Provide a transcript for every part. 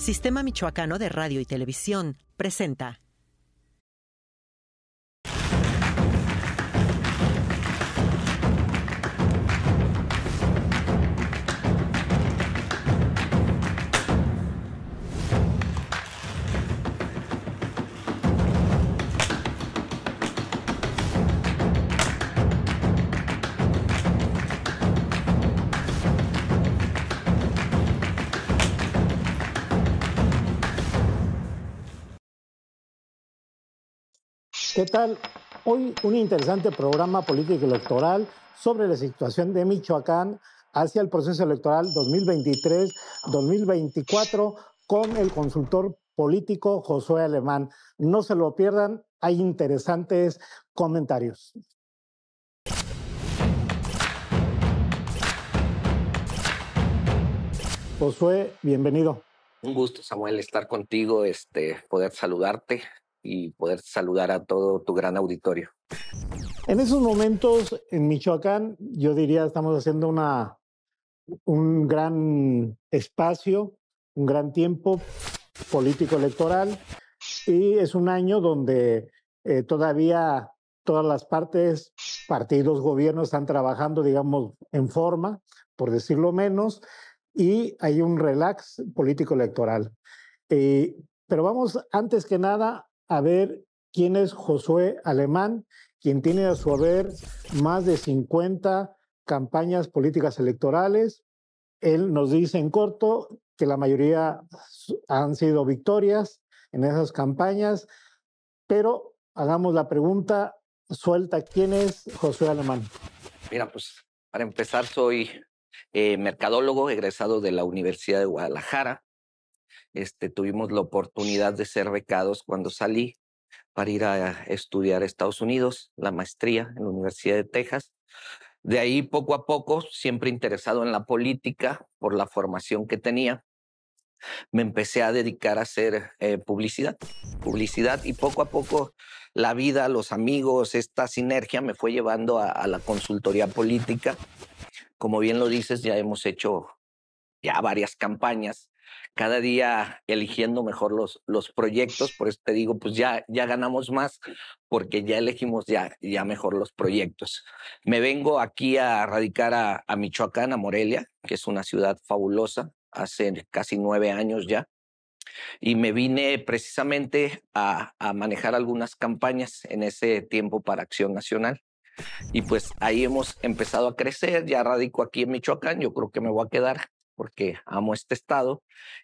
Sistema Michoacano de Radio y Televisión presenta. ¿Qué tal? Hoy un interesante programa político electoral sobre la situación de Michoacán hacia el proceso electoral 2023-2024 con el consultor político Josué Alemán. No se lo pierdan, hay interesantes comentarios. Josué, bienvenido. Un gusto, Samuel, estar contigo, este, poder saludarte y poder saludar a todo tu gran auditorio. En esos momentos en Michoacán, yo diría, estamos haciendo una, un gran espacio, un gran tiempo político electoral y es un año donde eh, todavía todas las partes, partidos, gobiernos están trabajando, digamos, en forma, por decirlo menos, y hay un relax político electoral. Eh, pero vamos, antes que nada, a ver quién es Josué Alemán, quien tiene a su haber más de 50 campañas políticas electorales. Él nos dice en corto que la mayoría han sido victorias en esas campañas, pero hagamos la pregunta suelta, ¿quién es Josué Alemán? Mira, pues para empezar soy eh, mercadólogo egresado de la Universidad de Guadalajara. Este, tuvimos la oportunidad de ser becados cuando salí para ir a estudiar a Estados Unidos, la maestría en la Universidad de Texas. De ahí poco a poco, siempre interesado en la política por la formación que tenía, me empecé a dedicar a hacer eh, publicidad, publicidad y poco a poco la vida, los amigos, esta sinergia me fue llevando a, a la consultoría política. Como bien lo dices, ya hemos hecho ya varias campañas cada día eligiendo mejor los, los proyectos, por eso te digo, pues ya, ya ganamos más porque ya elegimos ya, ya mejor los proyectos. Me vengo aquí a radicar a, Michoacán, a Morelia, que es una ciudad fabulosa, hace casi nueve años ya, y me vine precisamente a, a manejar algunas campañas en ese tiempo para Acción Nacional. Y pues ahí hemos empezado a crecer, ya radico aquí en Michoacán, yo creo que me voy a quedar porque amo este estado.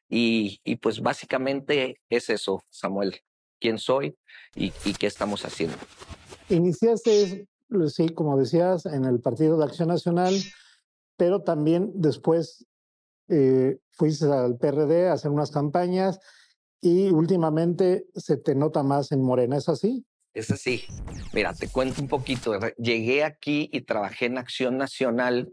Y, pues básicamente es eso, Samuel, quién soy y, qué estamos haciendo. Iniciaste, pues, sí, como decías, en el Partido de Acción Nacional, pero también después eh, fuiste al PRD a hacer unas campañas y últimamente se te nota más en Morena, ¿es así? Es así. Mira, te cuento un poquito. Eh, llegué aquí y trabajé en Acción Nacional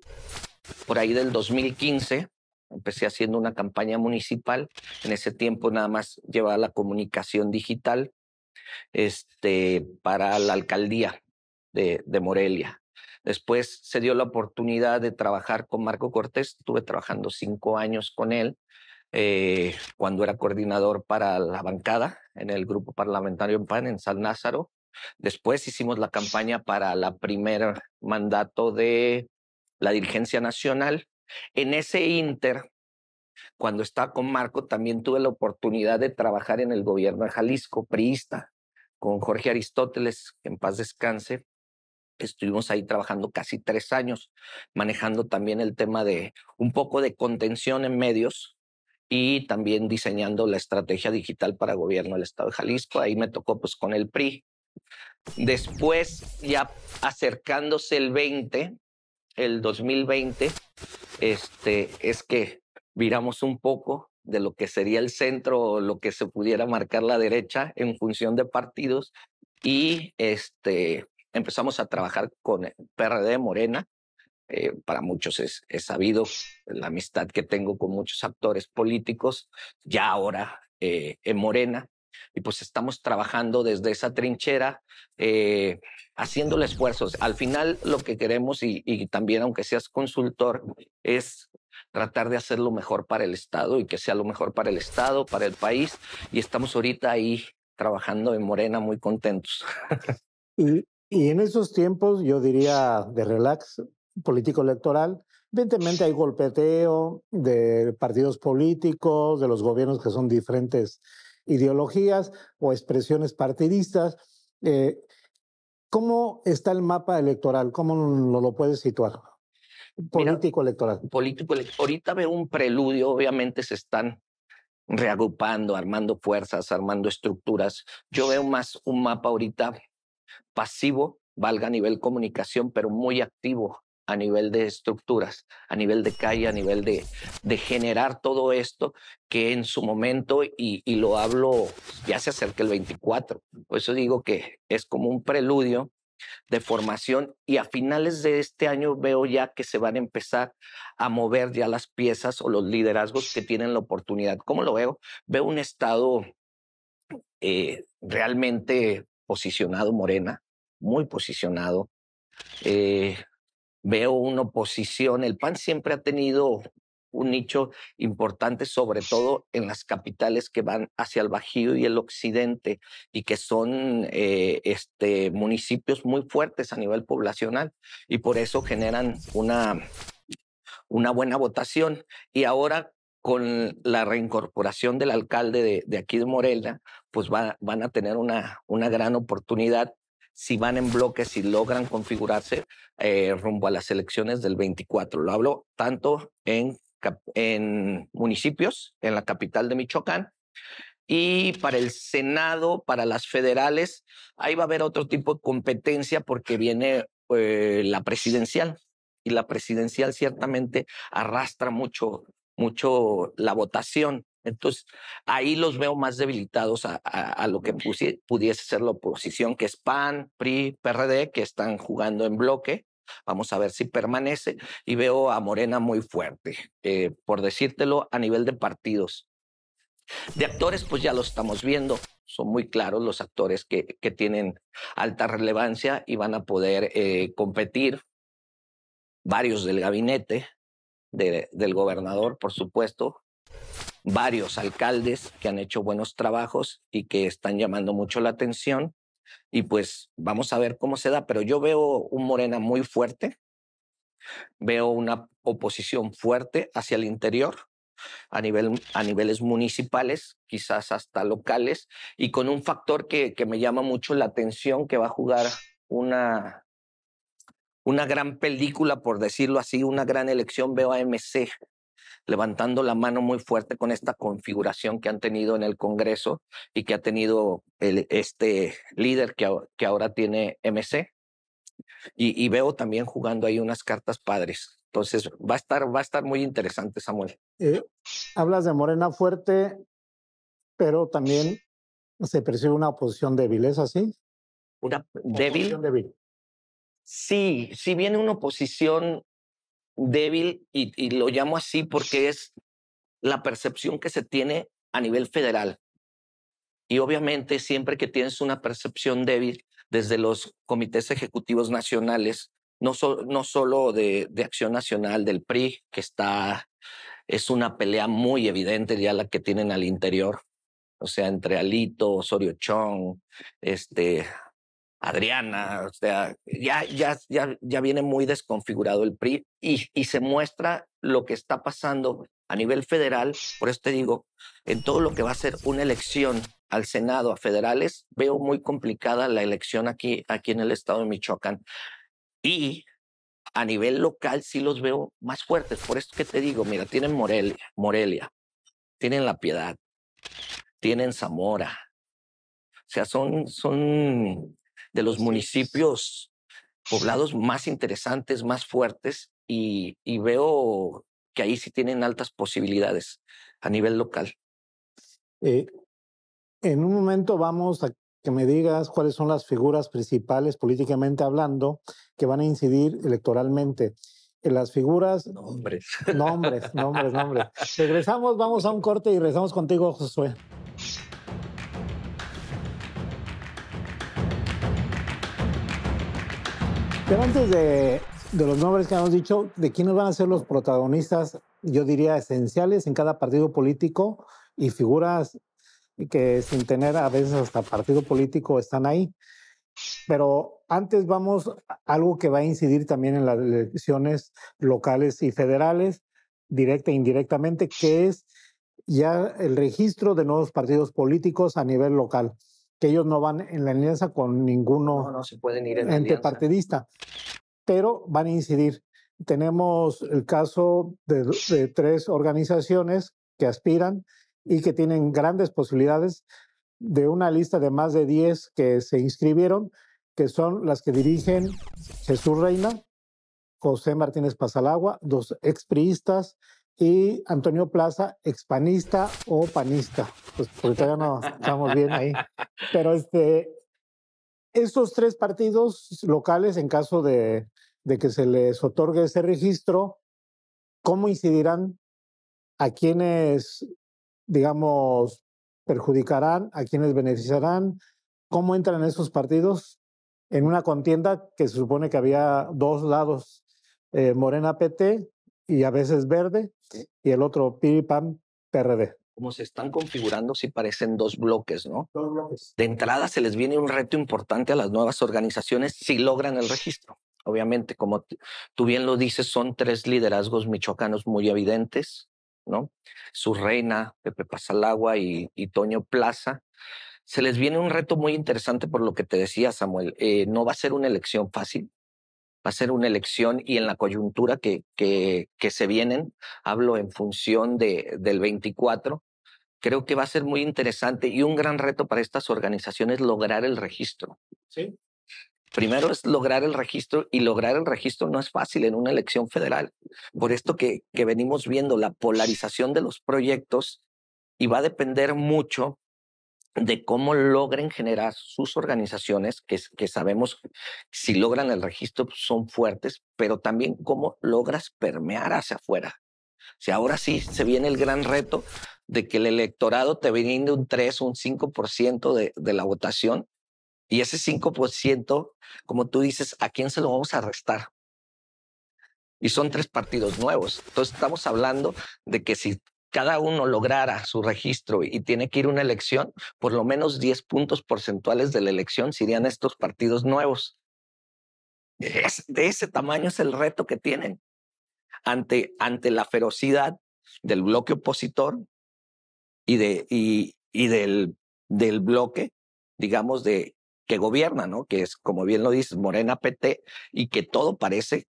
por ahí del 2015 Empecé haciendo una campaña municipal. En ese tiempo nada más llevaba la comunicación digital este, para la alcaldía de, Morelia. Después se dio la oportunidad de trabajar con Marco Cortés. Estuve trabajando cinco años con él eh, cuando era coordinador para la bancada en el grupo parlamentario en PAN en San Lázaro. Después hicimos la campaña para la primer mandato de la dirigencia nacional en ese inter, cuando estaba con Marco, también tuve la oportunidad de trabajar en el gobierno de Jalisco, priista, con Jorge Aristóteles, en paz descanse. Estuvimos ahí trabajando casi tres años, manejando también el tema de un poco de contención en medios y también diseñando la estrategia digital para gobierno del Estado de Jalisco. Ahí me tocó pues con el PRI. Después, ya acercándose el 20, el 2020 este, es que viramos un poco de lo que sería el centro o lo que se pudiera marcar la derecha en función de partidos y este, empezamos a trabajar con PRD Morena. Eh, para muchos es, sabido la amistad que tengo con muchos actores políticos, ya ahora eh, en Morena, y pues estamos trabajando desde esa trinchera, eh, haciéndole esfuerzos. Al final lo que queremos, y, también aunque seas consultor, es tratar de hacer lo mejor para el Estado y que sea lo mejor para el Estado, para el país. Y estamos ahorita ahí trabajando en Morena muy contentos. Y, y en esos tiempos, yo diría, de relax político-electoral, evidentemente hay golpeteo de partidos políticos, de los gobiernos que son diferentes ideologías o expresiones partidistas. Eh, ¿Cómo está el mapa electoral? ¿Cómo lo, lo puedes situar? Político electoral. Político electoral. Ahorita veo un preludio, obviamente se están reagrupando, armando fuerzas, armando estructuras. Yo veo más un mapa ahorita pasivo, valga a nivel comunicación, pero muy activo a nivel de estructuras, a nivel de calle, a nivel de, generar todo esto que en su momento, y, lo hablo, ya se acerca el 24, por eso digo que es como un preludio de formación y a finales de este año veo ya que se van a empezar a mover ya las piezas o los liderazgos que tienen la oportunidad. ¿Cómo lo veo? Veo un Estado eh, realmente posicionado, Morena, muy posicionado. Eh, veo una oposición. El PAN siempre ha tenido un nicho importante, sobre todo en las capitales que van hacia el Bajío y el Occidente y que son eh, este, municipios muy fuertes a nivel poblacional y por eso generan una, una buena votación. Y ahora con la reincorporación del alcalde de, aquí de Morelia, pues van a tener una, una gran oportunidad si van en bloques y logran configurarse eh, rumbo a las elecciones del 24. Lo hablo tanto en, en municipios, en la capital de Michoacán, y para el Senado, para las federales, ahí va a haber otro tipo de competencia porque viene eh, la presidencial. Y la presidencial ciertamente arrastra mucho, mucho la votación. Entonces, ahí los veo más debilitados a, lo que pudiese ser la oposición, que es PAN, PRI, PRD, que están jugando en bloque. Vamos a ver si permanece. Y veo a Morena muy fuerte, eh, por decírtelo, a nivel de partidos. De actores, pues ya lo estamos viendo. Son muy claros los actores que, tienen alta relevancia y van a poder eh, competir. Varios del gabinete, del gobernador, por supuesto, varios alcaldes que han hecho buenos trabajos y que están llamando mucho la atención. Y pues vamos a ver cómo se da, pero yo veo un Morena muy fuerte, veo una oposición fuerte hacia el interior, a, nivel, a niveles municipales, quizás hasta locales, y con un factor que, me llama mucho la atención, que va a jugar una, una gran película, por decirlo así, una gran elección, veo a MC levantando la mano muy fuerte con esta configuración que han tenido en el Congreso y que ha tenido el, este líder que, que ahora tiene MC. Y, veo también jugando ahí unas cartas padres. Entonces va a estar, va a estar muy interesante, Samuel. Eh, hablas de Morena fuerte, pero también se percibe una oposición débil, ¿es así? ¿Una débil? Oposición débil. Sí, sí viene una oposición débil, y, lo llamo así porque es la percepción que se tiene a nivel federal. Y obviamente siempre que tienes una percepción débil desde los comités ejecutivos nacionales, no, so, no solo de, de, Acción Nacional del PRI, que está, es una pelea muy evidente ya la que tienen al interior, o sea, entre Alito, Osorio Chong, este, Adriana, o sea, ya, ya, ya, viene muy desconfigurado el PRI y, se muestra lo que está pasando a nivel federal, por eso te digo, en todo lo que va a ser una elección al Senado, a federales, veo muy complicada la elección aquí, aquí en el estado de Michoacán. Y a nivel local sí los veo más fuertes, por eso que te digo, mira, tienen Morelia, Morelia, tienen La Piedad, tienen Zamora. O sea, son, son de los municipios poblados más interesantes, más fuertes, y, veo que ahí sí tienen altas posibilidades a nivel local. Eh, en un momento vamos a que me digas cuáles son las figuras principales, políticamente hablando, que van a incidir electoralmente. Eh, las figuras... Nombres. Nombres, nombres, nombres. Regresamos, vamos a un corte y regresamos contigo, Josué. Pero antes de, los nombres que hemos dicho, de quiénes van a ser los protagonistas, yo diría, esenciales en cada partido político y figuras que sin tener a veces hasta partido político están ahí. Pero antes vamos a algo que va a incidir también en las elecciones locales y federales, directa e indirectamente, que es ya el registro de nuevos partidos políticos a nivel local ellos no van en la alianza con ninguno no, se pueden ir en ente partidista, pero van a incidir. Tenemos el caso de, tres organizaciones que aspiran y que tienen grandes posibilidades de una lista de más de 10 que se inscribieron, que son las que dirigen Jesús Reina, José Martínez Pasalagua, dos expriistas, y Antonio Plaza, expanista o panista, pues porque todavía no estamos bien ahí. Pero este, estos tres partidos locales, en caso de, que se les otorgue ese registro, ¿cómo incidirán? ¿A quiénes digamos, perjudicarán? ¿A quiénes beneficiarán? ¿Cómo entran esos partidos en una contienda que se supone que había dos lados? Eh, Morena PT y a veces verde, y el otro PIPAM PRD. Como se están configurando, sí parecen dos bloques, ¿no? Dos bloques. De entrada se les viene un reto importante a las nuevas organizaciones si logran el registro. Obviamente, como tú bien lo dices, son tres liderazgos michoacanos muy evidentes, ¿no? Su reina, Pepe Pasalagua y, Toño Plaza. Se les viene un reto muy interesante por lo que te decía, Samuel. Eh, no va a ser una elección fácil, va a ser una elección y en la coyuntura que, que, se vienen, hablo en función de, del 24, creo que va a ser muy interesante y un gran reto para estas organizaciones lograr el registro. Sí. Primero es lograr el registro y lograr el registro no es fácil en una elección federal. Por esto que, que venimos viendo la polarización de los proyectos y va a depender mucho de cómo logren generar sus organizaciones, que, que sabemos si logran el registro pues, son fuertes, pero también cómo logras permear hacia afuera. Si ahora sí se viene el gran reto de que el electorado te brinde un 3 o un 5% de, de la votación y ese 5%, como tú dices, ¿a quién se lo vamos a restar? Y son tres partidos nuevos. Entonces estamos hablando de que si cada uno lograra su registro y tiene que ir una elección, por lo menos 10 puntos porcentuales de la elección serían estos partidos nuevos. de ese tamaño es el reto que tienen ante, ante la ferocidad del bloque opositor y, de, y, del, del bloque, digamos, de que gobierna, ¿no? Que es, como bien lo dices, Morena PT, y que todo parece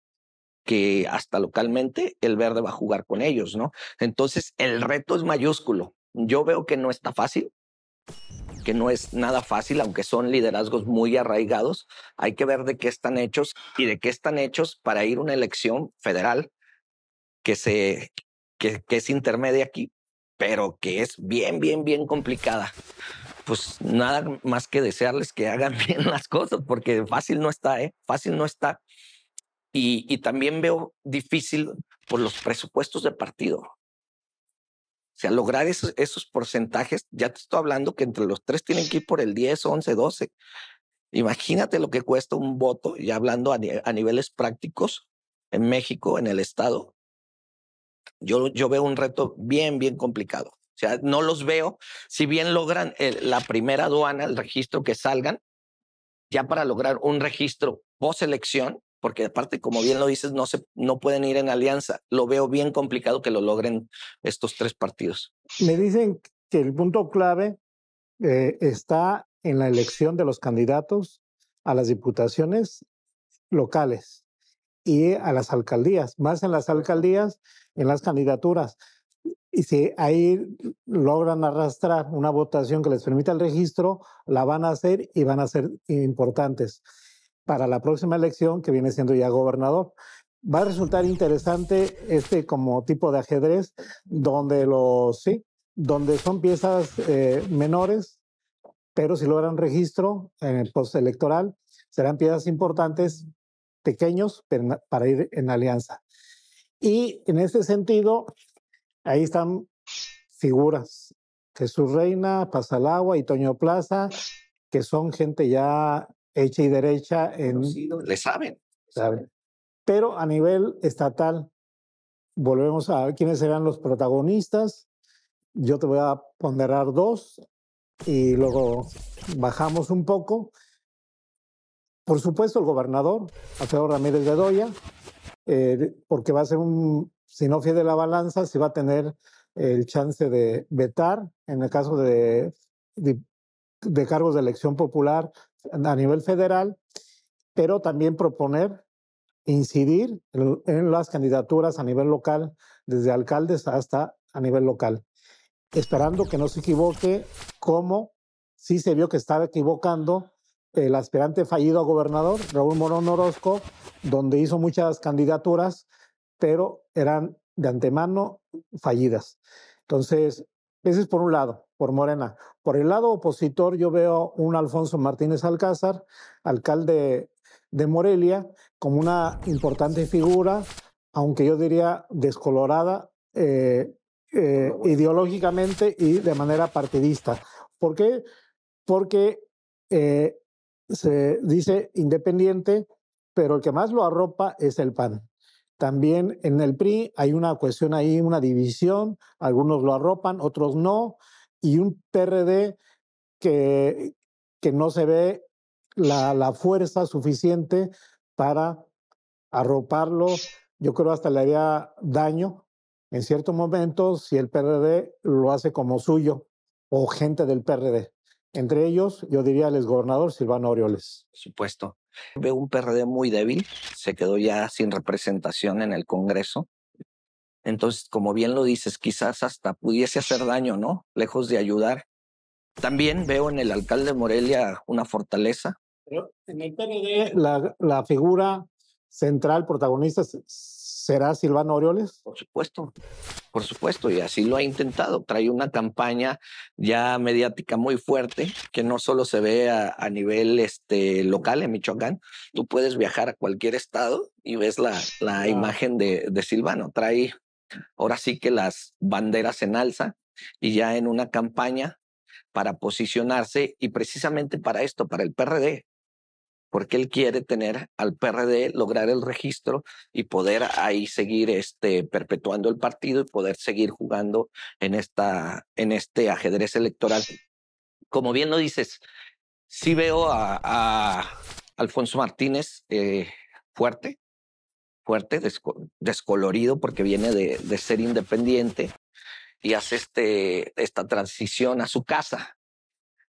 que hasta localmente el verde va a jugar con ellos, ¿no? Entonces el reto es mayúsculo. Yo veo que no está fácil, que no es nada fácil, aunque son liderazgos muy arraigados. Hay que ver de qué están hechos y de qué están hechos para ir a una elección federal que, se, que es intermedia aquí, pero que es bien, bien, bien complicada. Pues nada más que desearles que hagan bien las cosas, porque fácil no está, ¿eh? Fácil no está. Y, también veo difícil por los presupuestos de partido. O sea, lograr esos, esos porcentajes, ya te estoy hablando que entre los tres tienen que ir por el 10, 11, 12. Imagínate lo que cuesta un voto, ya hablando a, niveles prácticos, en México, en el Estado. Yo, yo veo un reto bien, bien complicado. O sea, no los veo. Si bien logran eh, la primera aduana, el registro que salgan, ya para lograr un registro post elección, porque aparte, como bien lo dices, no, se, no pueden ir en alianza. Lo veo bien complicado que lo logren estos tres partidos. Me dicen que el punto clave eh, está en la elección de los candidatos a las diputaciones locales y a las alcaldías, más en las alcaldías, en las candidaturas. Y si ahí logran arrastrar una votación que les permita el registro, la van a hacer y van a ser importantes para la próxima elección, que viene siendo ya gobernador. Va a resultar interesante este como tipo de ajedrez, donde los, sí, donde son piezas eh, menores, pero si logran registro en el postelectoral, serán piezas importantes, pequeños, para ir en alianza. Y en este sentido, ahí están figuras, Jesús Reina, Pasalagua y Toño Plaza, que son gente ya hecha y derecha. En, le saben, saben. Pero a nivel estatal, volvemos a ver quiénes serán los protagonistas. Yo te voy a ponderar dos y luego bajamos un poco. Por supuesto, el gobernador, Alfredo Ramírez de Doya, eh, porque va a ser un, si no de la balanza, si va a tener el chance de vetar, en el caso de, de cargos de elección popular, a nivel federal, pero también proponer incidir en, las candidaturas a nivel local, desde alcaldes hasta a nivel local, esperando que no se equivoque, como sí se vio que estaba equivocando el aspirante fallido a gobernador, Raúl Morón Orozco, donde hizo muchas candidaturas, pero eran de antemano fallidas. Entonces, ese es por un lado por Morena. Por el lado opositor yo veo un Alfonso Martínez Alcázar, alcalde de Morelia, como una importante figura, aunque yo diría descolorada eh, eh, ideológicamente y de manera partidista. ¿Por qué? Porque eh, se dice independiente, pero el que más lo arropa es el PAN. También en el PRI hay una cuestión ahí, una división, algunos lo arropan, otros no y un PRD que, que no se ve la, fuerza suficiente para arroparlo. Yo creo hasta le haría daño en ciertos momentos si el PRD lo hace como suyo o gente del PRD. Entre ellos, yo diría el gobernador Silvano Orioles. Por supuesto. Veo un PRD muy débil, se quedó ya sin representación en el Congreso. Entonces, como bien lo dices, quizás hasta pudiese hacer daño, ¿no? Lejos de ayudar. También veo en el alcalde Morelia una fortaleza. en el PND la, la figura central protagonista será Silvano Orioles. Por supuesto, por supuesto, y así lo ha intentado. Trae una campaña ya mediática muy fuerte que no solo se ve a, nivel este, local en Michoacán. Tú puedes viajar a cualquier estado y ves la, imagen de, de Silvano. Trae ahora sí que las banderas en alza y ya en una campaña para posicionarse y precisamente para esto, para el PRD, porque él quiere tener al PRD, lograr el registro y poder ahí seguir este, perpetuando el partido y poder seguir jugando en, esta, en este ajedrez electoral. Como bien lo dices, sí veo a, Alfonso Martínez eh, fuerte, fuerte, descolorido, porque viene de, ser independiente y hace este, esta transición a su casa,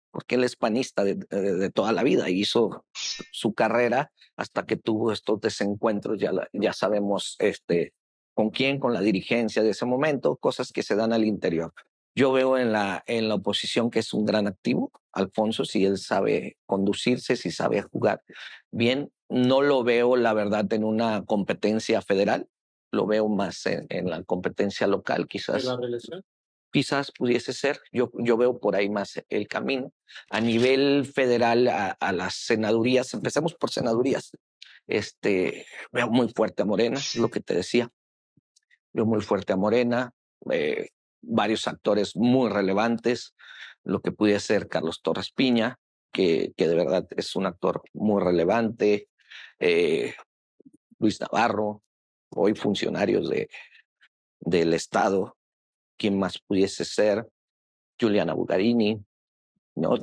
porque él es panista de, toda la vida hizo su carrera hasta que tuvo estos desencuentros, ya, ya sabemos este, con quién, con la dirigencia de ese momento, cosas que se dan al interior. Yo veo en la, en la oposición que es un gran activo, Alfonso, si él sabe conducirse, si sabe jugar bien. No lo veo, la verdad, en una competencia federal, lo veo más en, la competencia local, quizás. ¿En la relación? Quizás pudiese ser, yo, yo veo por ahí más el camino. A nivel federal, a, las senadurías, empecemos por senadurías. Este, veo muy fuerte a Morena, es lo que te decía. Veo muy fuerte a Morena, eh, varios actores muy relevantes, lo que pudiese ser Carlos Torres Piña, que, de verdad es un actor muy relevante, eh, Luis Navarro, hoy funcionarios de, del Estado, quien más pudiese ser, Juliana Bugarini,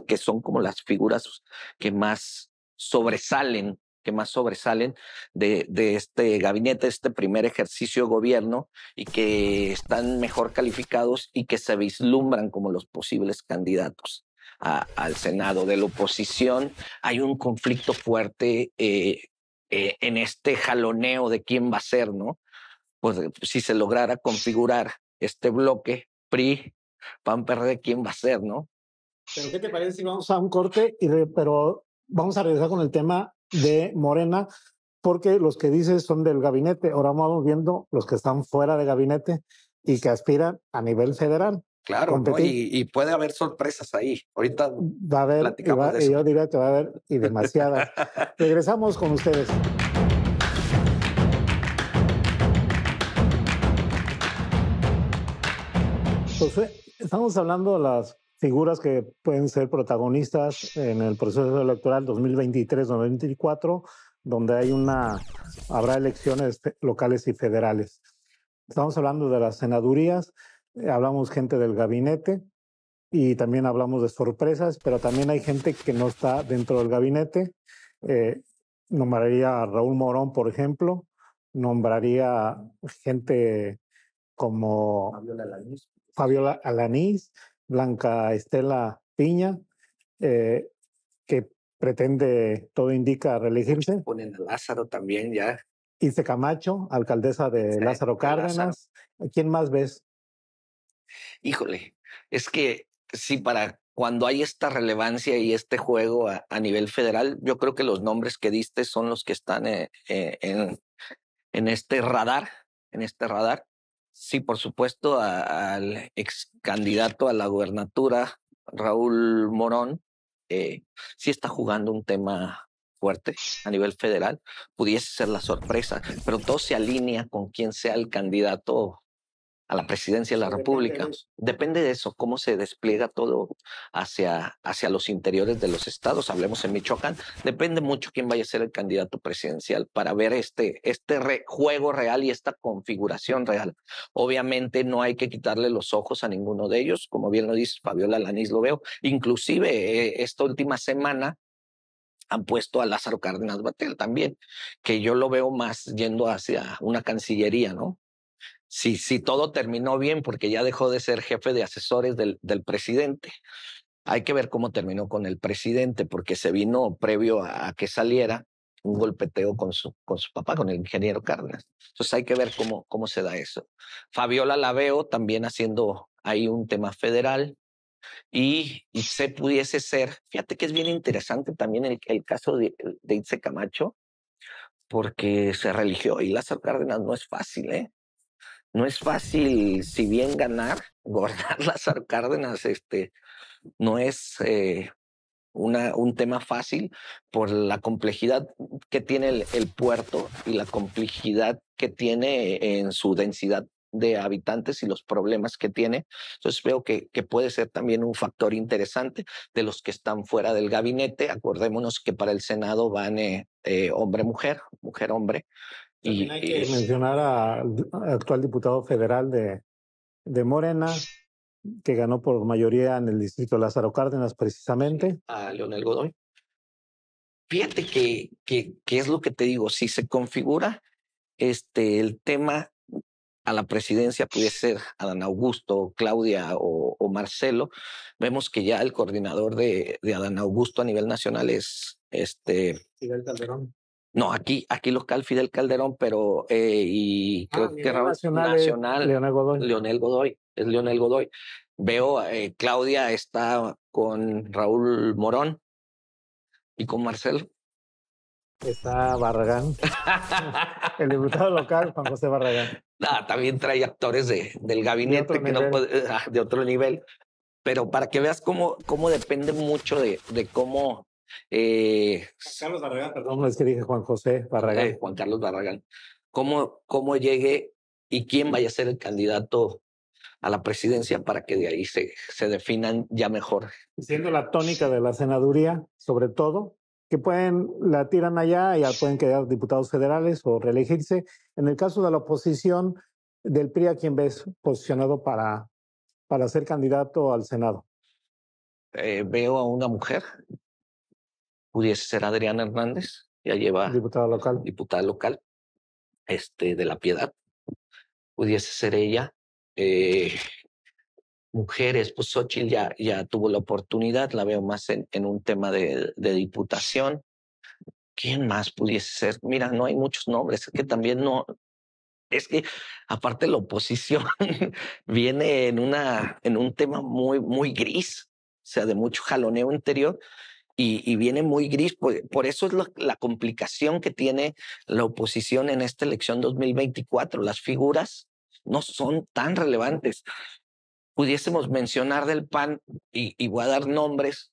que son como las figuras que más sobresalen que más sobresalen de, este gabinete, este primer ejercicio de gobierno y que están mejor calificados y que se vislumbran como los posibles candidatos. al Senado de la oposición hay un conflicto fuerte eh, eh, en este jaloneo de quién va a ser, ¿no? Pues eh, si se lograra configurar este bloque PRI, a perder quién va a ser, ¿no? Pero ¿qué te parece si vamos a un corte? Y pero vamos a regresar con el tema de Morena, porque los que dices son del gabinete. Ahora vamos viendo los que están fuera de gabinete y que aspiran a nivel federal. Claro, y, puede haber sorpresas ahí. Ahorita va a haber, y yo diría que va a haber y demasiadas. Regresamos con ustedes. estamos hablando de las figuras que pueden ser protagonistas en el proceso electoral 2023-2024, donde hay una, habrá elecciones locales y federales. Estamos hablando de las senadurías, eh, hablamos gente del gabinete y también hablamos de sorpresas, pero también hay gente que no está dentro del gabinete. Eh, nombraría a Raúl Morón, por ejemplo, nombraría gente como Fabiola Alanís, Fabiola Alanís Blanca Estela Piña, eh, que pretende, todo indica, reelegirse. ponen a Lázaro también ya. Ilse Camacho, alcaldesa de Lázaro Cárdenas. ¿Quién más ves? Híjole, es que sí, para cuando hay esta relevancia y este juego a, nivel federal, yo creo que los nombres que diste son los que están eh, eh, en este radar, en este radar. Sí, por supuesto, al ex candidato a la gubernatura, Raúl Morón, eh, sí está jugando un tema fuerte a nivel federal. Pudiese ser la sorpresa, pero todo se alinea con quien sea el candidato a la presidencia de la República. Depende de eso, cómo se despliega todo hacia, hacia los interiores de los estados. Hablemos en Michoacán. Depende mucho quién vaya a ser el candidato presidencial para ver este, este juego real y esta configuración real. Obviamente no hay que quitarle los ojos a ninguno de ellos. Como bien lo dice Fabiola Lanís, lo veo. Inclusive eh, esta última semana han puesto a Lázaro Cárdenas Batel también, que yo lo veo más yendo hacia una cancillería, ¿no? si, todo terminó bien, porque ya dejó de ser jefe de asesores del, presidente. Hay que ver cómo terminó con el presidente, porque se vino previo a, que saliera un golpeteo con su, con su papá, con el ingeniero Cárdenas. Entonces hay que ver cómo, cómo se da eso. Fabiola la veo también haciendo ahí un tema federal y, y se pudiese ser, fíjate que es bien interesante también el, el caso de, de Itze Camacho, porque se religió y Lázaro Cárdenas no es fácil, ¿eh? no es fácil, si bien ganar, gordar las arcárdenas, este, no es eh, una, un tema fácil por la complejidad que tiene el, puerto y la complejidad que tiene en su densidad de habitantes y los problemas que tiene. Entonces veo que, que puede ser también un factor interesante de los que están fuera del gabinete. Acordémonos que para el Senado van eh, eh, hombre-mujer, mujer-hombre y, mencionar al actual diputado federal de, de Morena, que ganó por mayoría en el distrito Lázaro Cárdenas, precisamente. A Leonel Godoy. Fíjate que, que, es lo que te digo, si se configura este, el tema a la presidencia puede ser Adán Augusto, Claudia o, Marcelo, vemos que ya el coordinador de, Adán Augusto a nivel nacional es este Miguel Calderón. No, aquí, aquí local Fidel Calderón, pero eh, y ah, creo que Nacional, nacional Leonel Godoy. Leonel Godoy, es Leonel Godoy. Veo, eh, Claudia está con Raúl Morón y con Marcelo. Está Barragán, el diputado local, Juan José Barragán. Ah, también trae actores de, del gabinete de que no ah, de otro nivel. Pero para que veas cómo, cómo depende mucho de, de cómo eh, Carlos Barragán, perdón, es que dije Juan José Barragán. Eh, Juan Carlos Barragán. ¿Cómo, ¿Cómo llegue y quién vaya a ser el candidato a la presidencia para que de ahí se, se definan ya mejor? Siendo la tónica de la senaduría, sobre todo, que pueden, la tiran allá y ya pueden quedar diputados federales o reelegirse. En el caso de la oposición, del PRI a quién ves posicionado para, para ser candidato al Senado. Eh, veo a una mujer pudiese ser Adriana Hernández, ya lleva... Diputada local. Diputada local, este, de la piedad. Pudiese ser ella. Eh, mujeres, pues Xochitl ya, ya tuvo la oportunidad, la veo más en, en un tema de, de diputación. ¿Quién más pudiese ser? Mira, no hay muchos nombres, es que también no, es que aparte la oposición viene en una en un tema muy muy gris, o sea, de mucho jaloneo interior y, viene muy gris. Pues, por, eso es la complicación que tiene la oposición en esta elección 2024. Las figuras no son tan relevantes. Pudiésemos mencionar del PAN y, voy a dar nombres.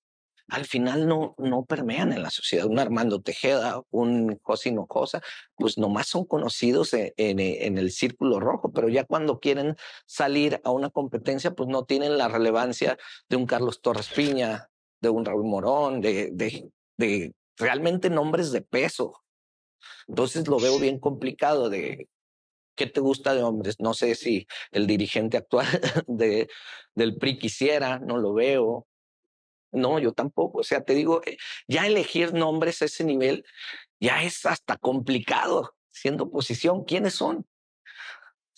Al final no, no permean en la sociedad. Un Armando Tejeda, un José Cosa, pues nomás son conocidos e, en, e, en el círculo rojo, pero ya cuando quieren salir a una competencia, pues no tienen la relevancia de un Carlos Torres Piña, de un Raúl Morón, de, de, realmente nombres de peso. Entonces lo veo bien complicado de qué te gusta de hombres. No sé si el dirigente actual de, del PRI quisiera, no lo veo. No, yo tampoco. O sea, te digo, eh, ya elegir nombres a ese nivel ya es hasta complicado siendo oposición. ¿Quiénes son?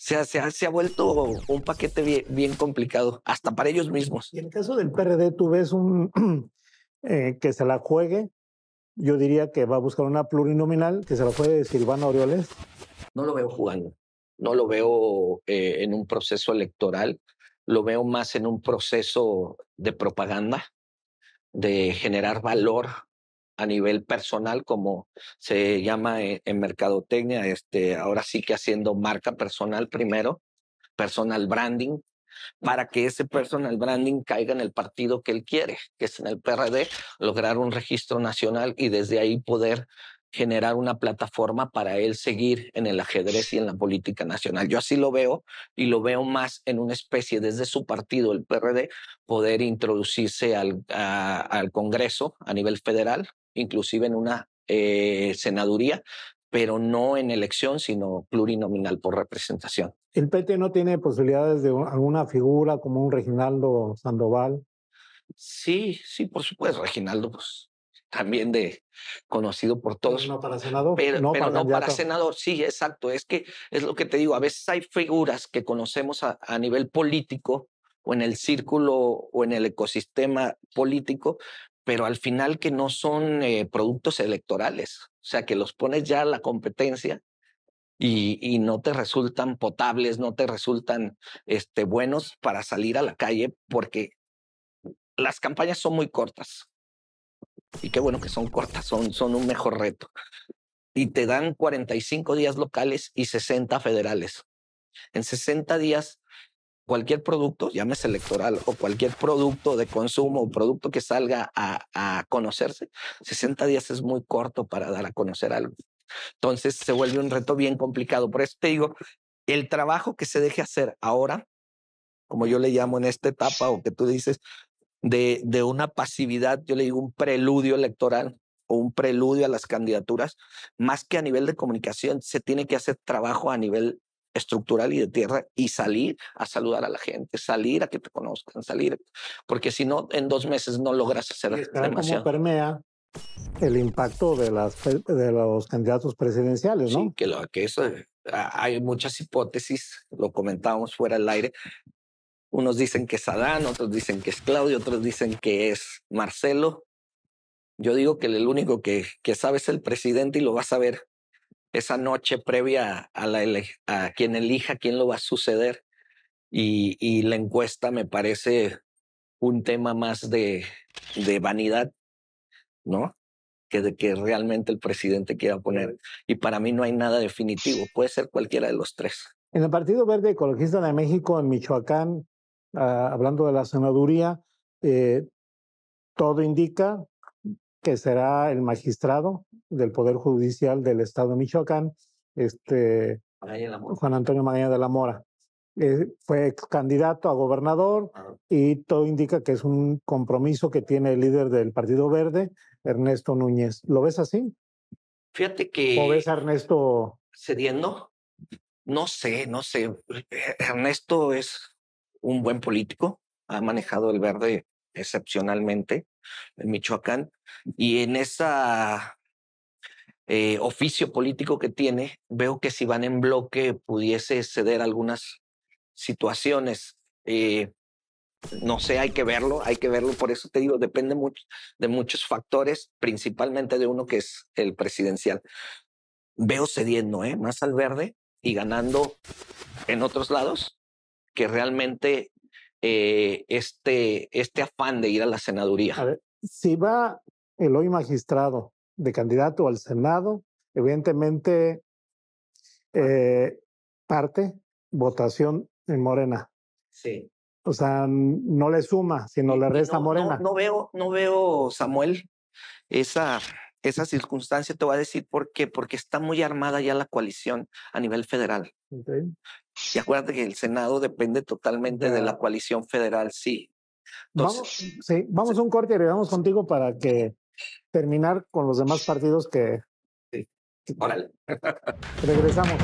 se ha, vuelto un paquete bien, complicado, hasta para ellos mismos. Y en el caso del PRD, tú ves un eh, que se la juegue. Yo diría que va a buscar una plurinominal que se la juegue Silvano Orioles. No lo veo jugando. No lo veo eh, en un proceso electoral. Lo veo más en un proceso de propaganda, de generar valor a nivel personal, como se llama en, mercadotecnia, este, ahora sí que haciendo marca personal primero, personal branding, para que ese personal branding caiga en el partido que él quiere, que es en el PRD, lograr un registro nacional y desde ahí poder generar una plataforma para él seguir en el ajedrez y en la política nacional. Yo así lo veo y lo veo más en una especie desde su partido, el PRD, poder introducirse al, al Congreso a nivel federal, inclusive en una eh, senaduría, pero no en elección, sino plurinominal por representación. ¿El PT no tiene posibilidades de alguna figura como un Reginaldo Sandoval? Sí, sí, por supuesto, Reginaldo, pues también de conocido por todos. no para senador. Pero no, para, senador, sí, exacto. Es que es lo que te digo, a veces hay figuras que conocemos a, nivel político o en el círculo o en el ecosistema político, pero al final que no son eh, productos electorales. O sea, que los pones ya a la competencia y, y, no te resultan potables, no te resultan este, buenos para salir a la calle porque las campañas son muy cortas y qué bueno que son cortas, son, son un mejor reto. Y te dan 45 días locales y 60 federales. En 60 días, cualquier producto, llámese electoral o cualquier producto de consumo o producto que salga a, a conocerse, 60 días es muy corto para dar a conocer algo. Entonces se vuelve un reto bien complicado. Por eso te digo, el trabajo que se deje hacer ahora, como yo le llamo en esta etapa o que tú dices, de, de una pasividad, yo le digo un preludio electoral o un preludio a las candidaturas, más que a nivel de comunicación, se tiene que hacer trabajo a nivel estructural y de tierra y salir a saludar a la gente, salir a que te conozcan, salir, porque si no, en dos meses no logras hacer demasiado. Como permea el impacto de, las, de los candidatos presidenciales, ¿no? Sí, que, lo, que eso, eh, hay muchas hipótesis, lo comentábamos fuera del aire, unos dicen que es Adán, otros dicen que es Claudio, otros dicen que es Marcelo. Yo digo que el único que, sabe es el presidente y lo va a saber esa noche previa a, la a quien elija quién lo va a suceder. Y, la encuesta me parece un tema más de, de vanidad, ¿no? Que de que realmente el presidente quiera poner. Y para mí no hay nada definitivo, puede ser cualquiera de los tres. En el Partido Verde Ecologista de México, en Michoacán, Ah, hablando de la senaduría, eh, todo indica que será el magistrado del Poder Judicial del Estado de Michoacán, este, Juan Antonio Magaña de la Mora. Eh, fue ex candidato a gobernador y todo indica que es un compromiso que tiene el líder del Partido Verde, Ernesto Núñez. ¿Lo ves así? Fíjate que... ¿O ves a Ernesto cediendo? No sé, no sé. Ernesto es un buen político, ha manejado el verde excepcionalmente en Michoacán y en ese eh, oficio político que tiene, veo que si van en bloque pudiese ceder algunas situaciones. Eh, no sé, hay que verlo, hay que verlo. Por eso te digo, depende de muchos factores, principalmente de uno que es el presidencial. Veo cediendo ¿eh? más al verde y ganando en otros lados que realmente eh, este, este afán de ir a la senaduría. A ver, si va el hoy magistrado de candidato al Senado, evidentemente eh, parte votación en Morena. Sí. O sea, no le suma, sino le resta Morena. no, veo, no veo, Samuel, esa esa circunstancia te va a decir por qué, porque está muy armada ya la coalición a nivel federal. Y acuérdate que el Senado depende totalmente de la coalición federal, sí. vamos, sí, vamos a un corte y regresamos contigo para que terminar con los demás partidos que... Sí. Órale. Regresamos.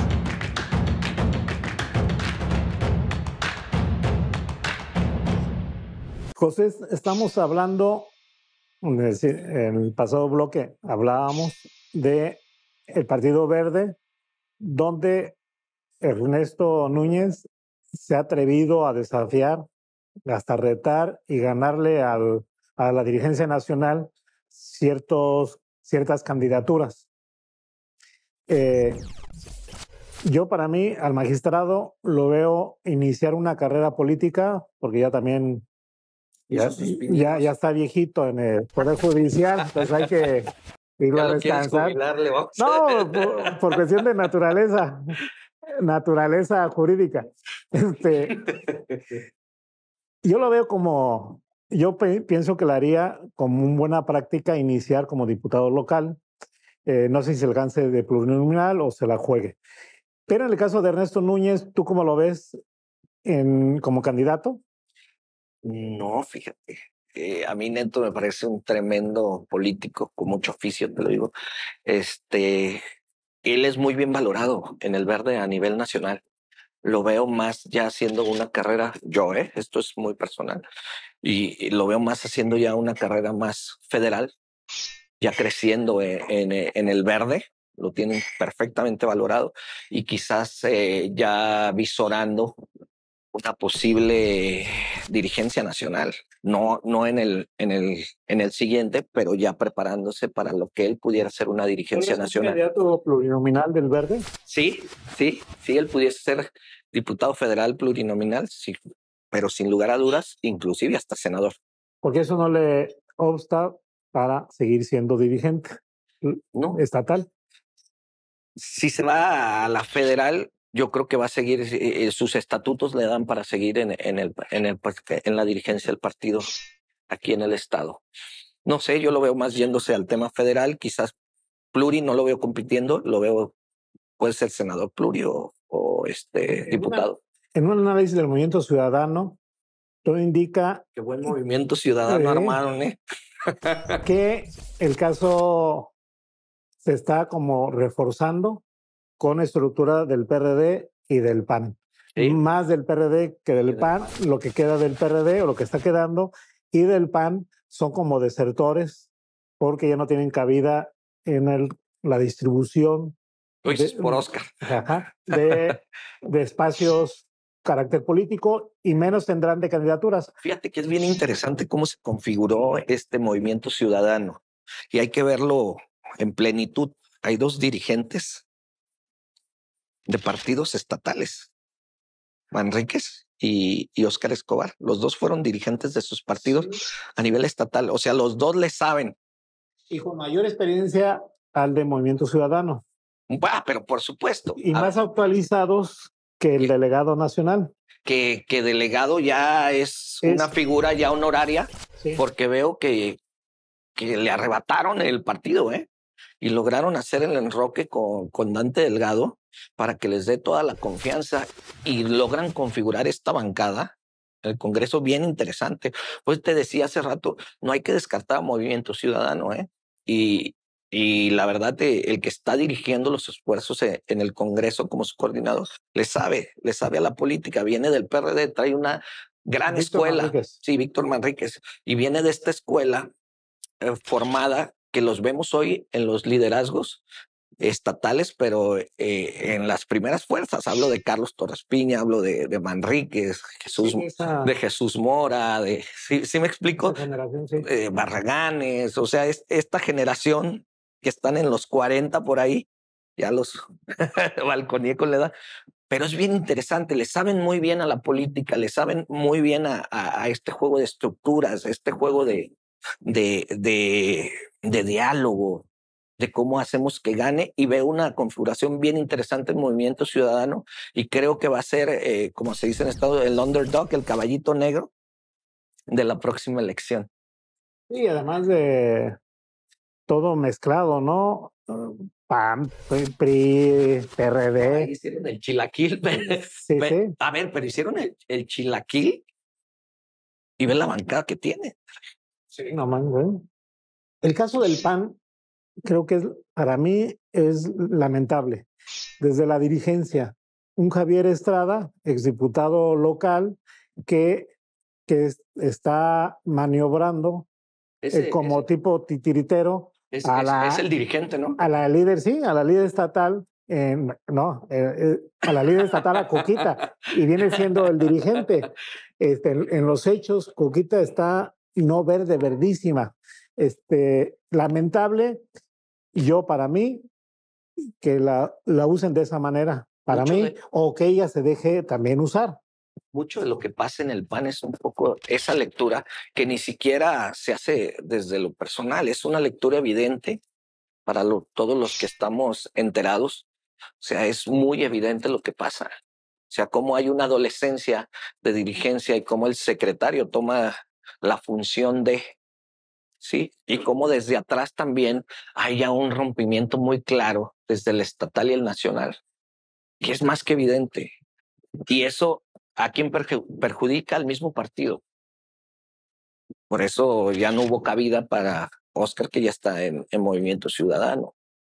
José, estamos hablando en el pasado bloque hablábamos de el Partido Verde, donde Ernesto Núñez se ha atrevido a desafiar, hasta retar y ganarle a la dirigencia nacional ciertas candidaturas. Eh, yo para mí al magistrado lo veo iniciar una carrera política, porque ya también ya, ya, está viejito en el Poder Judicial, pues hay que irlo a descansar. no, por, cuestión de naturaleza, naturaleza jurídica. Este, yo lo veo como, yo pienso que lo haría como una buena práctica iniciar como diputado local. Eh, no sé si se alcance de plurinominal o se la juegue. Pero en el caso de Ernesto Núñez, ¿tú cómo lo ves en, como candidato? No, fíjate. Eh, a mí Neto me parece un tremendo político, con mucho oficio, te lo digo. Este, él es muy bien valorado en el verde a nivel nacional. Lo veo más ya haciendo una carrera, yo, eh, esto es muy personal, y, lo veo más haciendo ya una carrera más federal, ya creciendo eh, eh, en, el verde, lo tienen perfectamente valorado y quizás ya visorando una posible dirigencia nacional, no, no en, el, en, el, en el siguiente, pero ya preparándose para lo que él pudiera ser una dirigencia nacional. es nacional. candidato plurinominal del Verde? Sí, sí, sí, él pudiese ser diputado federal plurinominal, sí, pero sin lugar a dudas, inclusive hasta senador. Porque eso no le obsta para seguir siendo dirigente no. estatal. Si se va a la federal, yo creo que va a seguir, eh, eh, sus estatutos le dan para seguir en, en, el, en, el, en la dirigencia del partido aquí en el Estado. No sé, yo lo veo más yéndose al tema federal, quizás Pluri no lo veo compitiendo, lo veo, puede ser senador Pluri o, este diputado. en un análisis del movimiento ciudadano, todo indica... Qué buen movimiento ciudadano armaron, ¿eh? Que el caso se está como reforzando con estructura del PRD y del PAN. Más del PRD que del PAN, lo que queda del PRD o lo que está quedando, y del PAN son como desertores porque ya no tienen cabida en el, la distribución. de, por Oscar. de, de espacios carácter político y menos tendrán de candidaturas. Fíjate que es bien interesante cómo se configuró este movimiento ciudadano y hay que verlo en plenitud. Hay dos dirigentes de partidos estatales, Manríquez y, y, Oscar Escobar. Los dos fueron dirigentes de sus partidos a nivel estatal, o sea, los dos le saben. Y con mayor experiencia al de Movimiento Ciudadano. Bah, pero por supuesto. Y más actualizados que el delegado nacional. Que, que delegado ya es, una figura ya honoraria, porque veo que, que le arrebataron el partido, ¿eh? Y lograron hacer el enroque con, con Dante Delgado para que les dé toda la confianza y logran configurar esta bancada, el Congreso bien interesante. Pues te decía hace rato, no hay que descartar Movimiento Ciudadano, ¿eh? Y, y la verdad, eh, el que está dirigiendo los esfuerzos eh, en el Congreso como su coordinador, le sabe, le sabe a la política, viene del PRD, trae una gran escuela. Sí, Víctor Manríquez. Y viene de esta escuela eh, formada que los vemos hoy en los liderazgos estatales, pero eh, en las primeras fuerzas. Hablo de Carlos Torres Piña, hablo de, de Manríquez, Jesús, de Jesús Mora, de, ¿sí, me explico? Eh, Barraganes, o sea, esta generación que están en los 40 por ahí, ya los balconié le la edad, pero es bien interesante, le saben muy bien a la política, le saben muy bien a, este juego de estructuras, este juego de, de, de diálogo, de cómo hacemos que gane y ve una configuración bien interesante en Movimiento Ciudadano y creo que va a ser, eh, como se dice en Estados Unidos, el underdog, el caballito negro de la próxima elección. Y además de todo mezclado, ¿no? PAM, PRI, PRD. hicieron el chilaquil. A ver, pero hicieron el, chilaquil y ve la bancada que tiene. Sí, no man, El caso del PAN creo que para mí es lamentable. Desde la dirigencia, un Javier Estrada, exdiputado local, que, que está maniobrando eh, como tipo titiritero. Es, el dirigente, ¿no? A la líder, sí, a la líder estatal no, eh, eh, a la líder estatal a Coquita y viene siendo el dirigente. Este, en, los hechos, Coquita está no verde, verdísima. Este, lamentable yo para mí, que la, la usen de esa manera, para mí, o que ella se deje también usar. Mucho de lo que pasa en el PAN es un poco esa lectura que ni siquiera se hace desde lo personal, es una lectura evidente para todos los que estamos enterados. O sea, es muy evidente lo que pasa. O sea, cómo hay una adolescencia de dirigencia y cómo el secretario toma la función de ¿sí? Y como desde atrás también hay un rompimiento muy claro desde el estatal y el nacional, que es más que evidente. Y eso a quien perjudica al mismo partido. Por eso ya no hubo cabida para Oscar, que ya está en, Movimiento Ciudadano.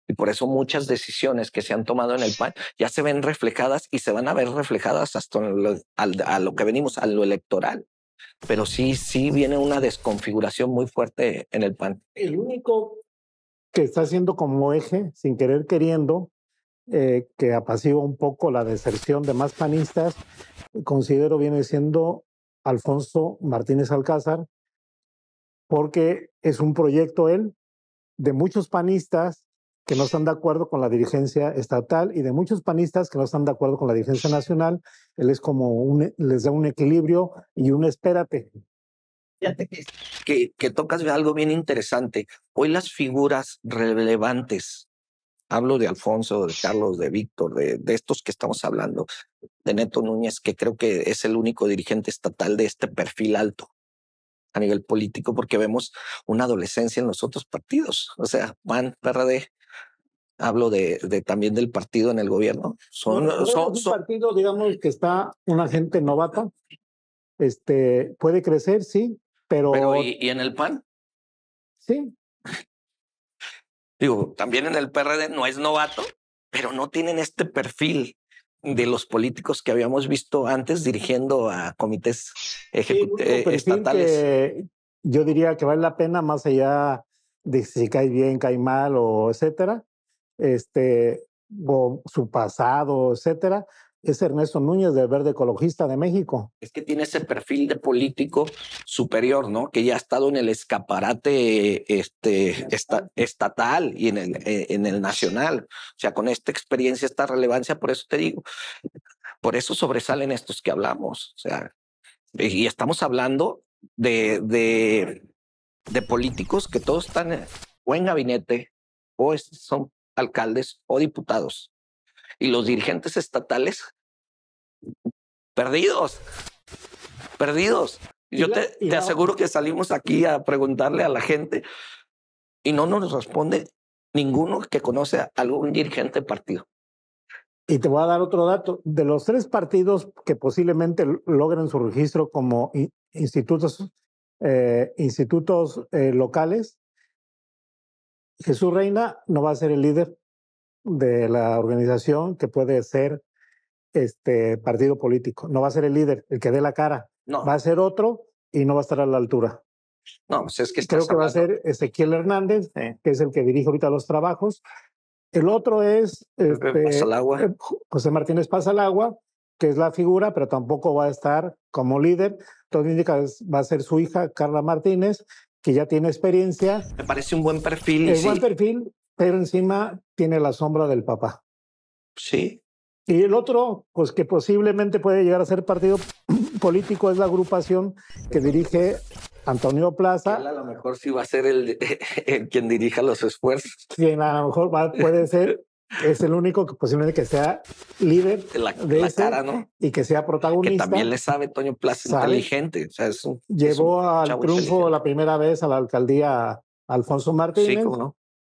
Y por eso muchas decisiones que se han tomado en el PAN ya se ven reflejadas y se van a ver reflejadas hasta a lo que venimos, a lo electoral pero sí, sí viene una desconfiguración muy fuerte en el PAN. El único que está haciendo como eje, sin querer queriendo, eh, que apacigua un poco la deserción de más panistas, considero viene siendo Alfonso Martínez Alcázar, porque es un proyecto él de muchos panistas que no están de acuerdo con la dirigencia estatal y de muchos panistas que no están de acuerdo con la dirigencia nacional. Él es como un, les da un equilibrio y un espérate. Fíjate que, que, tocas algo bien interesante. Hoy las figuras relevantes, hablo de Alfonso, de Carlos, de Víctor, de, de estos que estamos hablando, de Neto Núñez, que creo que es el único dirigente estatal de este perfil alto a nivel político, porque vemos una adolescencia en los otros partidos, o sea, PAN, de hablo de, también del partido en el gobierno. Son, un partido, digamos, que está una gente novata. Este, puede crecer, sí, pero. ¿y, en el PAN? Sí. Digo, también en el PRD no es novato, pero no tienen este perfil de los políticos que habíamos visto antes dirigiendo a comités ejecutivos eh, estatales. yo diría que vale la pena más allá de si cae bien, cae mal o etcétera este, su pasado, etcétera, es Ernesto Núñez del Verde Ecologista de México. Es que tiene ese perfil de político superior, ¿no? Que ya ha estado en el escaparate este, estatal y en el, eh, en el nacional. O sea, con esta experiencia, esta relevancia, por eso te digo, por eso sobresalen estos que hablamos. O sea, y estamos hablando de, de, de políticos que todos están o en gabinete o son alcaldes o diputados. Y los dirigentes estatales, perdidos, perdidos. Yo te, te aseguro que salimos aquí a preguntarle a la gente y no nos responde ninguno que conoce a algún dirigente de partido. Y te voy a dar otro dato. De los tres partidos que posiblemente logren su registro como institutos, eh, institutos eh, locales, Jesús Reina no va a ser el líder de la organización que puede ser este partido político. No va a ser el líder, el que dé la cara. No. Va a ser otro y no va a estar a la altura. No, pues, es que Creo que va a ser Ezequiel Hernández, que es el que dirige ahorita los trabajos. El otro es este, eh, José Martínez agua, que es la figura, pero tampoco va a estar como líder. Todo indica va a ser su hija, Carla Martínez, que ya tiene experiencia. Me parece un buen perfil. Es buen perfil, pero encima tiene la sombra del papá. Sí. Y el otro, pues que posiblemente puede llegar a ser partido político, es la agrupación que dirige Antonio Plaza. a lo mejor sí va a ser el, quien dirija los esfuerzos. Quien a lo mejor puede ser es el único que posiblemente que sea líder de la cara, ¿no? Y que sea protagonista. Que también le sabe Toño Plaza es inteligente. Llevó al triunfo la primera vez a la alcaldía Alfonso Martínez,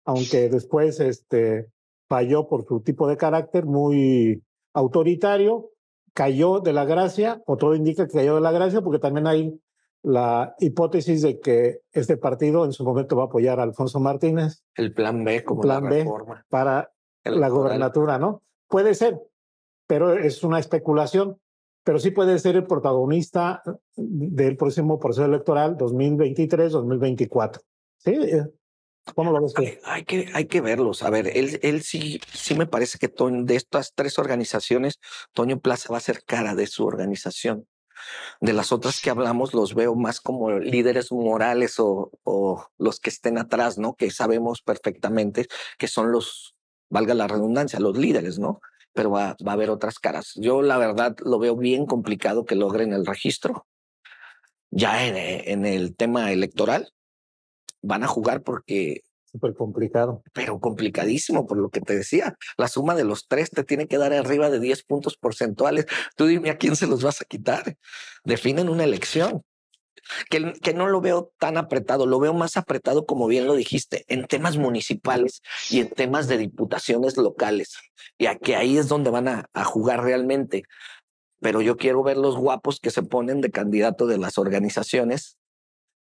aunque después este, falló por su tipo de carácter muy autoritario, cayó de la gracia, o todo indica que cayó de la gracia, porque también hay la hipótesis de que este partido en su momento va a apoyar a Alfonso Martínez. El plan B como plan B para la gobernatura, ¿no? Puede ser, pero es una especulación, pero sí puede ser el protagonista eh, del próximo proceso electoral 2023-2024. ¿Sí? Eh, ¿Cómo lo ves? Hay, hay, que, hay que verlos. A ver, él, él sí, sí me parece que de estas tres organizaciones, Toño Plaza va a ser cara de su organización. De las otras que hablamos, los veo más como líderes morales o, o los que estén atrás, ¿no? Que sabemos perfectamente que son los valga la redundancia, los líderes, ¿no? Pero va, a haber otras caras. Yo la verdad lo veo bien complicado que logren el registro. Ya en, eh, en el tema electoral van a jugar porque... Súper complicado. Pero complicadísimo, por lo que te decía. La suma de los tres te tiene que dar arriba de 10 puntos porcentuales. Tú dime a quién se los vas a quitar. Definen una elección que, no lo veo tan apretado, lo veo más apretado, como bien lo dijiste, en temas municipales y en temas de diputaciones locales, ya que ahí es donde van a, jugar realmente. Pero yo quiero ver los guapos que se ponen de candidato de las organizaciones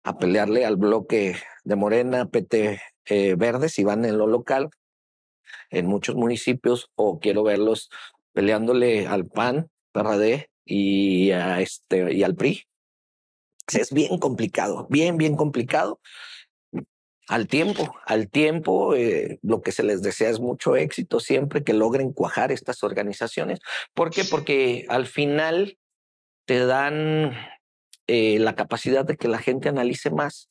a pelearle al bloque de Morena, PT Verdes eh, Verde, si van en lo local, en muchos municipios, o quiero verlos peleándole al PAN, PRD y, este, y al PRI es bien complicado, bien, bien complicado. Al tiempo, al tiempo, eh, lo que se les desea es mucho éxito siempre que logren cuajar estas organizaciones. ¿Por qué? Porque al final te dan eh, la capacidad de que la gente analice más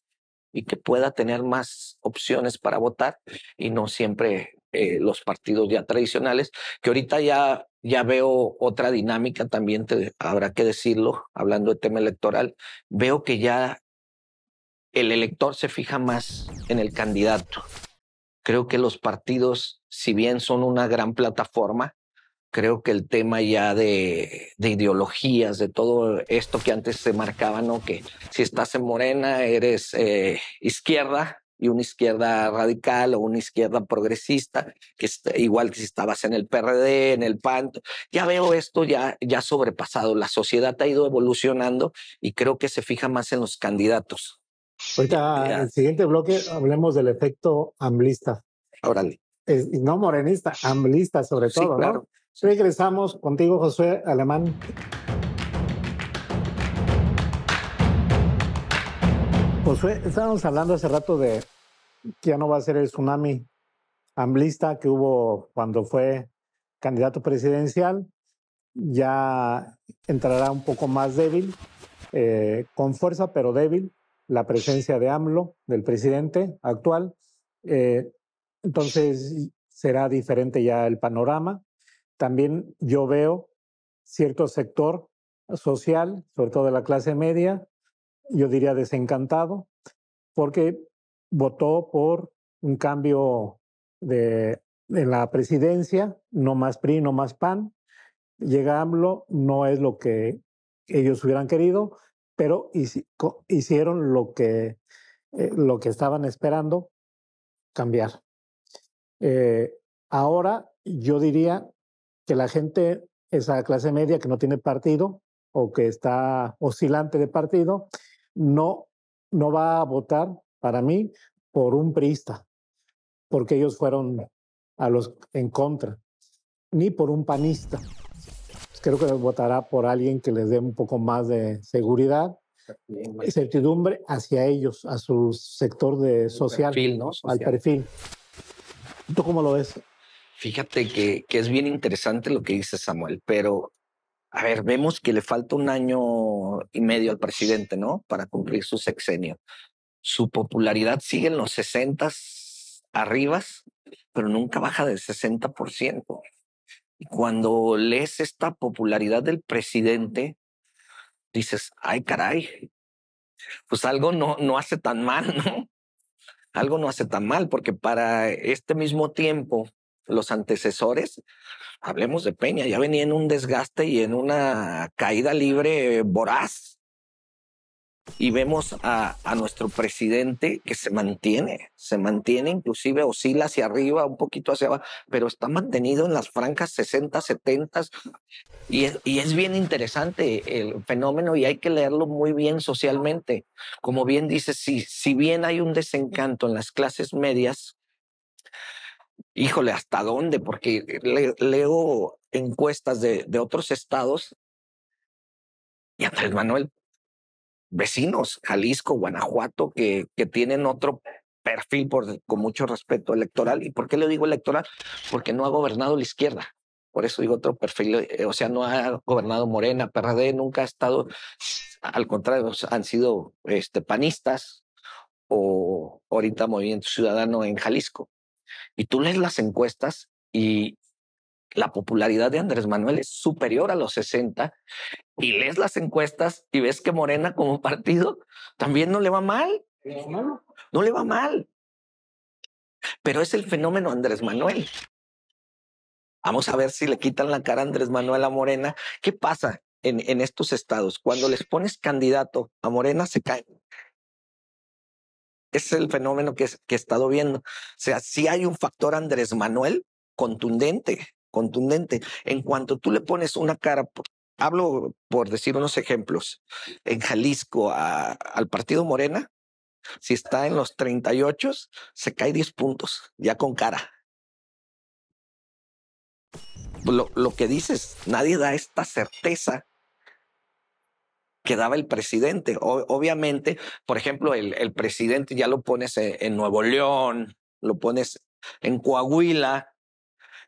y que pueda tener más opciones para votar y no siempre eh, los partidos ya tradicionales, que ahorita ya, ya veo otra dinámica también, te, habrá que decirlo, hablando de tema electoral, veo que ya el elector se fija más en el candidato. Creo que los partidos, si bien son una gran plataforma, creo que el tema ya de, ideologías, de todo esto que antes se marcaba, ¿no? Que si estás en Morena, eres eh, izquierda, y una izquierda radical o una izquierda progresista, que eh, igual que si estabas en el PRD, en el PAN. Ya veo esto ya, ya sobrepasado. La sociedad ha ido evolucionando y creo que se fija más en los candidatos. Ahorita, en el siguiente bloque, hablemos del efecto amblista. Órale. no morenista, amblista sobre todo. Sí, claro. ¿no? Regresamos contigo, José Alemán. estábamos hablando hace rato de que ya no va a ser el tsunami amblista que hubo cuando fue candidato presidencial. Ya entrará un poco más débil, eh, con fuerza pero débil, la presencia de AMLO, del presidente actual. Eh, entonces será diferente ya el panorama. También yo veo cierto sector social, sobre todo de la clase media, yo diría desencantado, porque votó por un cambio de, en la presidencia, no más PRI, no más PAN. Llegarlo no es lo que ellos hubieran querido, pero hicieron lo que, eh, lo que estaban esperando cambiar. Eh, ahora yo diría que la gente, esa clase media que no tiene partido o que está oscilante de partido, no, no va a votar para mí por un priista, porque ellos fueron a los en contra, ni por un panista. Creo que votará por alguien que les dé un poco más de seguridad y certidumbre hacia ellos, a su sector de social, al perfil. ¿Tú cómo lo ves? Fíjate que, que es bien interesante lo que dice Samuel, pero a ver, vemos que le falta un año y medio al presidente, ¿no? Para cumplir su sexenio. Su popularidad sigue en los 60 arribas, pero nunca baja del 60%. Y cuando lees esta popularidad del presidente, dices, ay caray, pues algo no, no hace tan mal, ¿no? Algo no hace tan mal, porque para este mismo tiempo los antecesores, hablemos de Peña, ya venía en un desgaste y en una caída libre voraz. Y vemos a, a, nuestro presidente que se mantiene, se mantiene inclusive, oscila hacia arriba, un poquito hacia abajo, pero está mantenido en las francas 60, 70. Y es, y es bien interesante el fenómeno y hay que leerlo muy bien socialmente. Como bien dice, si, si bien hay un desencanto en las clases medias, híjole, ¿hasta dónde? Porque leo encuestas de, de otros estados y Andrés Manuel, vecinos, Jalisco, Guanajuato, que, que tienen otro perfil por, con mucho respeto electoral. ¿Y por qué le digo electoral? Porque no ha gobernado la izquierda. Por eso digo otro perfil, eh, eh, o sea, no ha gobernado Morena, PRD, nunca ha estado, al contrario, han sido este, panistas o ahorita Movimiento Ciudadano en Jalisco. Y tú lees las encuestas y la popularidad de Andrés Manuel es superior a los 60 y lees las encuestas y ves que Morena como partido también no le va mal. No le va mal. Pero es el fenómeno Andrés Manuel. Vamos a ver si le quitan la cara a Andrés Manuel a Morena. ¿Qué pasa en, estos estados? Cuando les pones candidato a Morena se caen es el fenómeno que, he estado viendo. O sea, sí hay un factor Andrés Manuel contundente, contundente. En cuanto tú le pones una cara, hablo por decir unos ejemplos, en Jalisco al partido Morena, si está en los 38, se cae 10 puntos, ya con cara. Lo, lo que dices, nadie da esta certeza que daba el presidente. obviamente, por ejemplo, el, el, presidente ya lo pones eh, en, Nuevo León, lo pones en Coahuila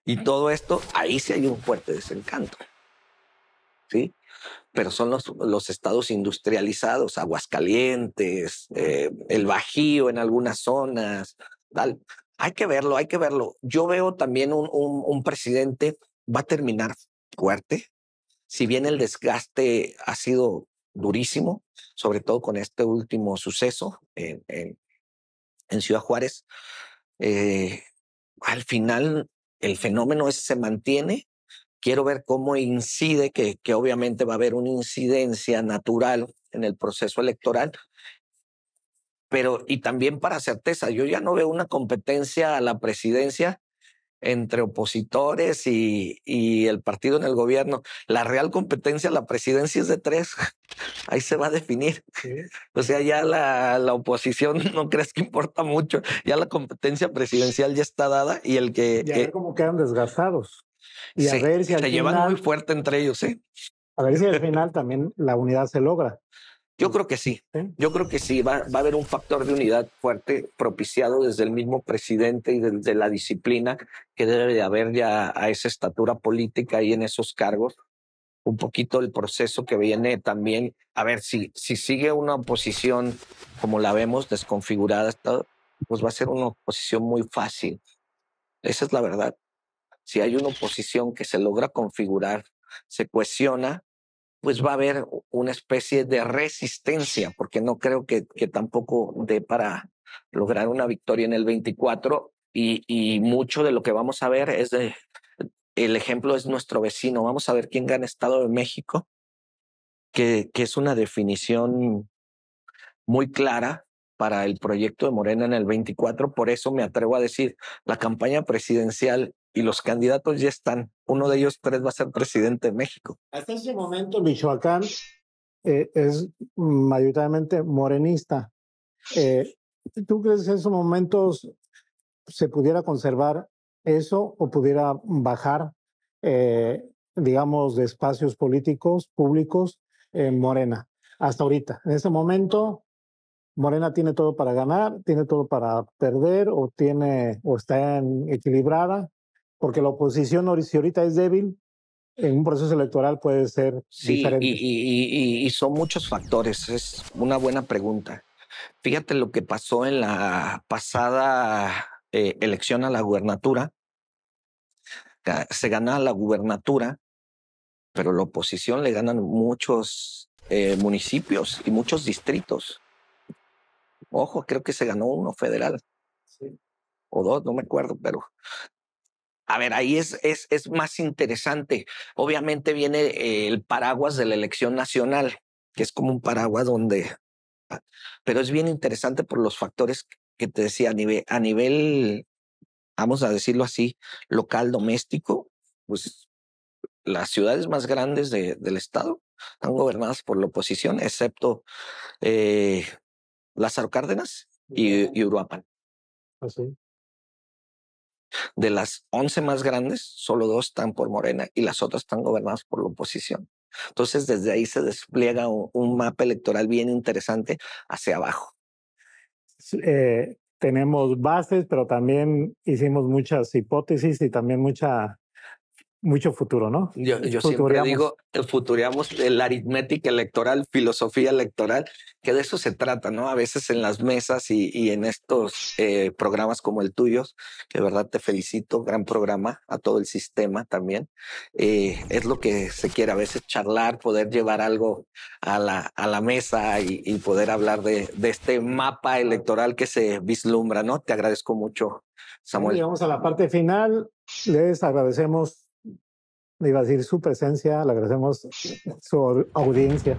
y todo esto, ahí sí hay un fuerte desencanto. ¿Sí? pero son los, los, estados industrializados, Aguascalientes, eh, el Bajío en algunas zonas, tal. Hay que verlo, hay que verlo. Yo veo también un, un, un presidente va a terminar fuerte, si bien el desgaste ha sido durísimo, sobre todo con este último suceso en, Ciudad Juárez. Eh, al final, el fenómeno se mantiene. Quiero ver cómo incide, que, que obviamente va a haber una incidencia natural en el proceso electoral, pero y también para certeza, yo ya no veo una competencia a la presidencia entre opositores y, y, el partido en el gobierno. La real competencia, la presidencia es de tres. Ahí se va a definir. O sea, ya la, la oposición no crees que importa mucho. Ya la competencia presidencial ya está dada y el que... Y a ver cómo quedan desgastados. Y a ver si al se llevan muy fuerte entre ellos, ¿eh? A ver si al final también la unidad se logra. Yo creo que sí, yo creo que sí, va, va, a haber un factor de unidad fuerte propiciado desde el mismo presidente y desde la disciplina que debe de haber ya a esa estatura política y en esos cargos. Un poquito el proceso que viene también, a ver, si, si sigue una oposición como la vemos desconfigurada, pues va a ser una oposición muy fácil. Esa es la verdad. Si hay una oposición que se logra configurar, se cuestiona, pues va a haber una especie de resistencia, porque no creo que, que tampoco dé para lograr una victoria en el 24 y, y mucho de lo que vamos a ver es de, el ejemplo es nuestro vecino, vamos a ver quién gana Estado de México, que, que es una definición muy clara para el proyecto de Morena en el 24. Por eso me atrevo a decir, la campaña presidencial y los candidatos ya están. Uno de ellos tres va a ser presidente de México. Hasta ese momento Michoacán eh, es mayoritariamente morenista. Eh, ¿Tú crees que en esos momentos se pudiera conservar eso o pudiera bajar, eh, digamos, de espacios políticos públicos en Morena? Hasta ahorita, en ese momento, Morena tiene todo para ganar, tiene todo para perder o tiene o está equilibrada, porque la oposición si ahorita es débil, en un proceso electoral puede ser diferente. Y, son muchos factores. Es una buena pregunta. Fíjate lo que pasó en la pasada eh, elección a la gubernatura. Se gana la gubernatura, pero la oposición le ganan muchos eh, municipios y muchos distritos. Ojo, creo que se ganó uno federal. Sí. O dos, no me acuerdo, pero a ver, ahí es, es, es, más interesante. Obviamente viene el paraguas de la elección nacional, que es como un paraguas donde... Ah, pero es bien interesante por los factores que te decía a nivel, a nivel vamos a decirlo así, local, doméstico, pues las ciudades más grandes del estado están gobernadas por la oposición, excepto eh, Lázaro Cárdenas y, y Uruapan. Así. Ah, De las 11 más grandes, solo dos están por Morena y las otras están gobernadas por la oposición. Entonces, desde ahí se despliega un, mapa electoral bien interesante hacia abajo. Eh, tenemos bases, pero también hicimos muchas hipótesis y también mucha mucho futuro, ¿no? Yo, yo siempre digo, eh, futuríamos la aritmética electoral, filosofía electoral, que de eso se trata, ¿no? A veces en las mesas y, y en estos eh, programas como el tuyo, de verdad te felicito, gran programa a todo el sistema también. Eh, es lo que se quiere a veces charlar, poder llevar algo a la, mesa y, poder hablar de, de este mapa electoral que se vislumbra, ¿no? Te agradezco mucho. Samuel. Llegamos a la parte final. Les agradecemos iba a decir su presencia, le agradecemos su audiencia.